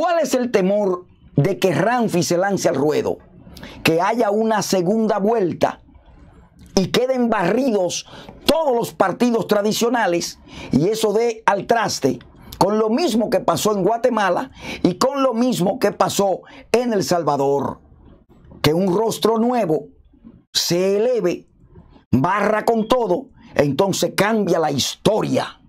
¿Cuál es el temor de que Ramfi se lance al ruedo? Que haya una segunda vuelta y queden barridos todos los partidos tradicionales y eso dé al traste con lo mismo que pasó en Guatemala y con lo mismo que pasó en El Salvador. Que un rostro nuevo se eleve, barra con todo, entonces cambia la historia.